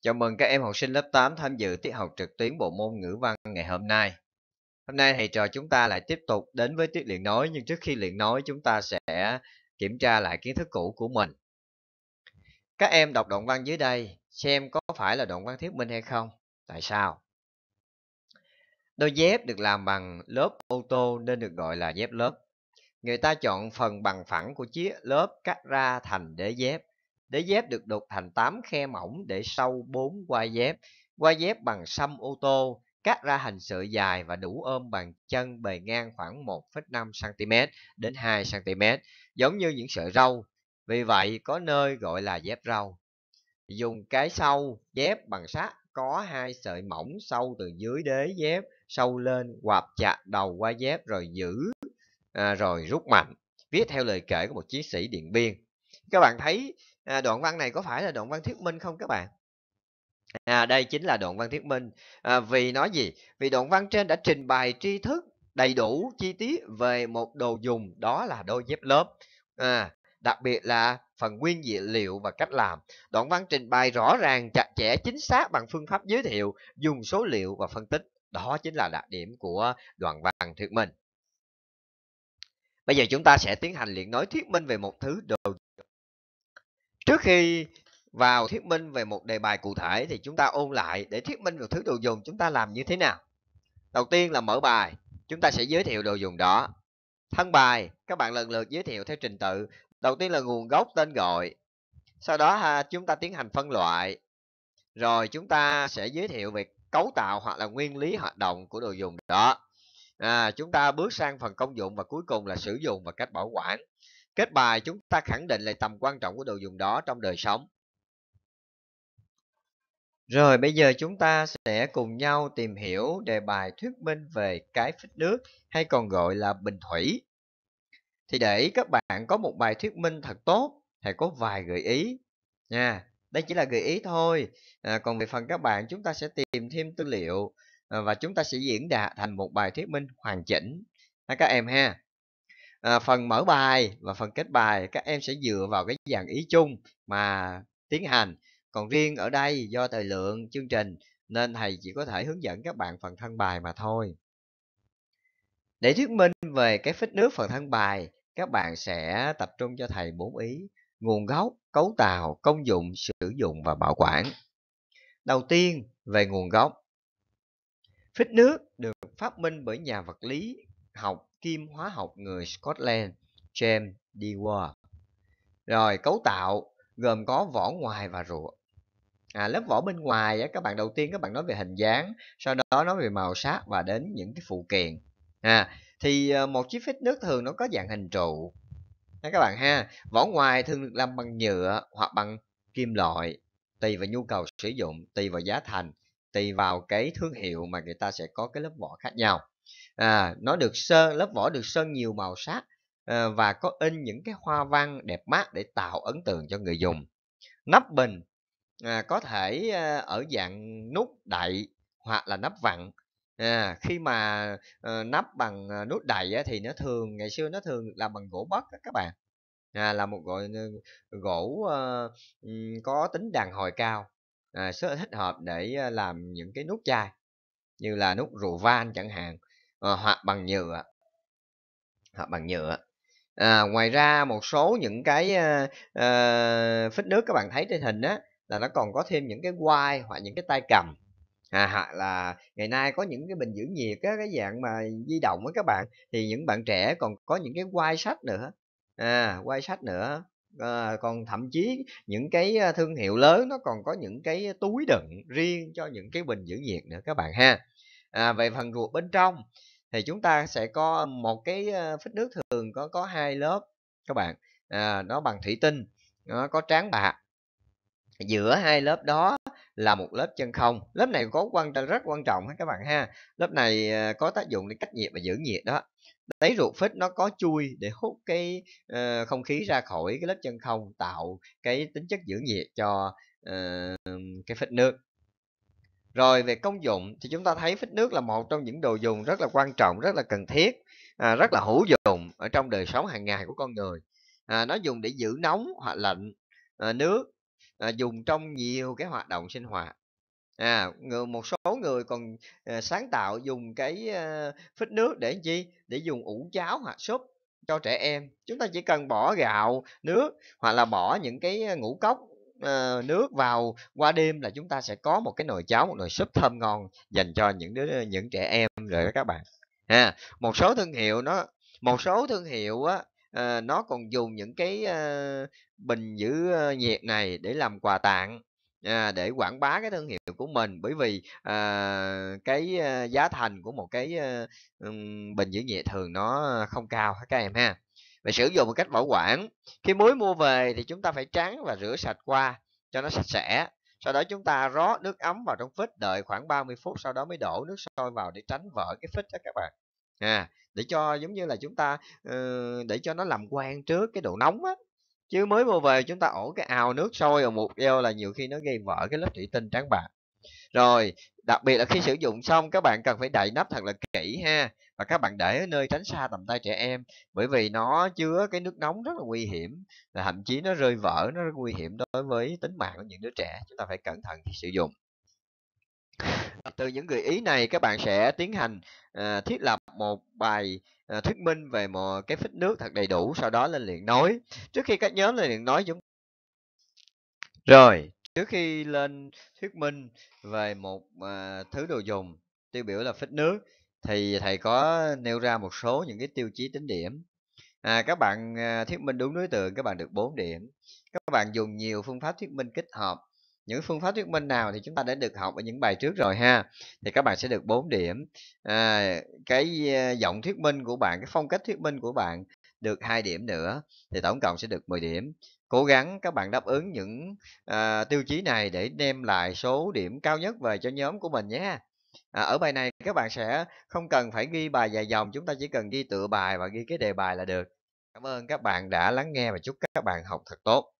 Chào mừng các em học sinh lớp 8 tham dự tiết học trực tuyến bộ môn ngữ văn ngày hôm nay. Hôm nay thầy trò chúng ta lại tiếp tục đến với tiết luyện nói nhưng trước khi luyện nói chúng ta sẽ kiểm tra lại kiến thức cũ của mình. Các em đọc đoạn văn dưới đây xem có phải là đoạn văn thuyết minh hay không. Tại sao? Đôi dép được làm bằng lớp ô tô nên được gọi là dép lớp. Người ta chọn phần bằng phẳng của chiếc lớp cắt ra thành đế dép Đế dép được đục thành 8 khe mỏng để sâu 4 qua dép. Qua dép bằng xăm ô tô, cắt ra hình sợi dài và đủ ôm bằng chân bề ngang khoảng 1,5cm đến 2cm, giống như những sợi rau. Vì vậy, có nơi gọi là dép rau. Dùng cái sâu, dép bằng sắt có hai sợi mỏng sâu từ dưới đế dép sâu lên quạp chặt đầu qua dép rồi giữ à, rồi rút mạnh viết theo lời kể của một chiến sĩ điện biên các bạn thấy à, đoạn văn này có phải là đoạn văn thuyết minh không các bạn à, đây chính là đoạn văn thuyết minh à, vì nói gì vì đoạn văn trên đã trình bày tri thức đầy đủ chi tiết về một đồ dùng đó là đôi dép lớp à, đặc biệt là phần nguyên diện liệu và cách làm đoạn văn trình bày rõ ràng chặt chẽ chính xác bằng phương pháp giới thiệu dùng số liệu và phân tích đó chính là đặc điểm của đoạn văn thuyết minh bây giờ chúng ta sẽ tiến hành luyện nói thuyết minh về một thứ đồ trước khi vào thuyết minh về một đề bài cụ thể thì chúng ta ôn lại để thuyết minh về thứ đồ dùng chúng ta làm như thế nào đầu tiên là mở bài chúng ta sẽ giới thiệu đồ dùng đó thân bài các bạn lần lượt giới thiệu theo trình tự đầu tiên là nguồn gốc tên gọi sau đó ha, chúng ta tiến hành phân loại rồi chúng ta sẽ giới thiệu về cấu tạo hoặc là nguyên lý hoạt động của đồ dùng đó à, chúng ta bước sang phần công dụng và cuối cùng là sử dụng và cách bảo quản Kết bài chúng ta khẳng định lại tầm quan trọng của đồ dùng đó trong đời sống. Rồi bây giờ chúng ta sẽ cùng nhau tìm hiểu đề bài thuyết minh về cái phích nước hay còn gọi là bình thủy. Thì để các bạn có một bài thuyết minh thật tốt, thầy có vài gợi ý nha. Đây chỉ là gợi ý thôi. À, còn về phần các bạn chúng ta sẽ tìm thêm tư liệu à, và chúng ta sẽ diễn đạt thành một bài thuyết minh hoàn chỉnh. À, các em ha à, phần mở bài và phần kết bài các em sẽ dựa vào cái dàn ý chung mà tiến hành còn riêng ở đây do thời lượng chương trình nên thầy chỉ có thể hướng dẫn các bạn phần thân bài mà thôi để thuyết minh về cái phích nước phần thân bài các bạn sẽ tập trung cho thầy bốn ý nguồn gốc cấu tạo công dụng sử dụng và bảo quản đầu tiên về nguồn gốc phích nước được phát minh bởi nhà vật lý học kim hóa học người Scotland James Dewar. Rồi cấu tạo gồm có vỏ ngoài và rụa. À, lớp vỏ bên ngoài các bạn đầu tiên các bạn nói về hình dáng, sau đó nói về màu sắc và đến những cái phụ kiện. À, thì ờ, một chiếc phích nước thường nó có dạng hình trụ. Đấy các bạn ha, vỏ ngoài thường được làm bằng nhựa hoặc bằng kim loại, tùy vào nhu cầu sử dụng, tùy vào giá thành, tùy vào cái thương hiệu mà người ta sẽ có cái lớp vỏ khác nhau à, nó được sơn lớp vỏ được sơn nhiều màu sắc à, và có in những cái hoa văn đẹp mắt để tạo ấn tượng cho người dùng nắp bình à, có thể à, ở dạng nút đậy hoặc là nắp vặn à, khi mà à, nắp bằng à, nút đậy á, thì nó thường ngày xưa nó thường làm bằng gỗ bớt các bạn à, là một gỗ gỗ à, có tính đàn hồi cao à, rất thích hợp để làm những cái nút chai như là nút rượu van chẳng hạn Ờ, hoặc bằng nhựa hoặc bằng nhựa à, ngoài ra một số những cái à, à, phích nước các bạn thấy trên hình á là nó còn có thêm những cái quai hoặc những cái tay cầm à, hoặc là ngày nay có những cái bình giữ nhiệt á, cái dạng mà di động với các bạn thì những bạn trẻ còn có những cái quai sách nữa à quai sách nữa à, còn thậm chí những cái thương hiệu lớn nó còn có những cái túi đựng riêng cho những cái bình giữ nhiệt nữa các bạn ha à, về phần ruột bên trong thì chúng ta sẽ có một cái ờ, phích nước thường có có hai lớp các bạn à, nó bằng thủy tinh nó có tráng bạc giữa hai lớp đó là một lớp chân không lớp này có quan rất quan trọng các bạn ha lớp này ờ, có tác dụng để cách nhiệt và giữ nhiệt đó đáy ruột phích nó có chui để hút cái uh, không khí ra khỏi cái lớp chân không tạo cái tính chất giữ nhiệt cho uh, cái phích nước rồi về công dụng thì chúng ta thấy phích nước là một trong những đồ dùng rất là quan trọng rất là cần thiết à, rất là hữu dụng ở trong đời sống hàng ngày của con người à, nó dùng để giữ nóng hoặc lạnh à, nước à, dùng trong nhiều cái hoạt động sinh hoạt à người, một số người còn à, sáng tạo dùng cái à, phích nước để chi để dùng ủ cháo hoặc súp cho trẻ em chúng ta chỉ cần bỏ gạo nước hoặc là bỏ những cái à, ngũ cốc Ờ, nước vào qua đêm là chúng ta sẽ có một cái nồi cháo một nồi súp thơm ngon dành cho những đứa những trẻ em rồi đó các bạn ha một số thương hiệu nó một số thương hiệu á ờ, nó còn dùng những cái ờ, bình giữ nhiệt này để làm quà tặng à, để quảng bá cái thương hiệu của mình bởi vì cái giá thành của một cái bình giữ nhiệt thường nó không cao các em ha và sử dụng một cách bảo quản khi muối mua về thì chúng ta phải tráng và rửa sạch qua cho nó sạch sẽ sau đó chúng ta rót nước ấm vào trong phích đợi khoảng 30 phút sau đó mới đổ nước sôi vào để tránh vỡ cái phích đó các bạn à để cho giống như là chúng ta ờ, để cho nó làm quen trước cái độ nóng á chứ mới mua về chúng ta ổ cái ào nước sôi vào một eo là nhiều khi nó gây vỡ cái lớp thủy tinh trắng bạc rồi, đặc biệt là khi sử dụng xong các bạn cần phải đậy nắp thật là kỹ ha và các bạn để ở nơi tránh xa tầm tay trẻ em bởi vì nó chứa cái nước nóng rất là nguy hiểm là thậm chí nó rơi vỡ nó rất nguy hiểm đối với tính mạng của những đứa trẻ chúng ta phải cẩn thận khi sử dụng từ những gợi ý này các bạn sẽ tiến hành à, thiết lập một bài à, thuyết minh về một cái phích nước thật đầy đủ sau đó lên luyện nói trước khi các nhóm lên luyện nói chúng rồi Trước khi lên thuyết minh về một à, thứ đồ dùng tiêu biểu là phích nước thì thầy có nêu ra một số những cái tiêu chí tính điểm. À, các bạn à, thuyết minh đúng đối tượng các bạn được 4 điểm. Các bạn dùng nhiều phương pháp thuyết minh kết hợp. Những phương pháp thuyết minh nào thì chúng ta đã được học ở những bài trước rồi ha. Thì các bạn sẽ được 4 điểm. À, cái à, giọng thuyết minh của bạn, cái phong cách thuyết minh của bạn được hai điểm nữa thì tổng cộng sẽ được 10 điểm cố gắng các bạn đáp ứng những à, tiêu chí này để đem lại số điểm cao nhất về cho nhóm của mình nhé à, ở bài này các bạn sẽ không cần phải ghi bài dài dòng chúng ta chỉ cần ghi tựa bài và ghi cái đề bài là được cảm ơn các bạn đã lắng nghe và chúc các bạn học thật tốt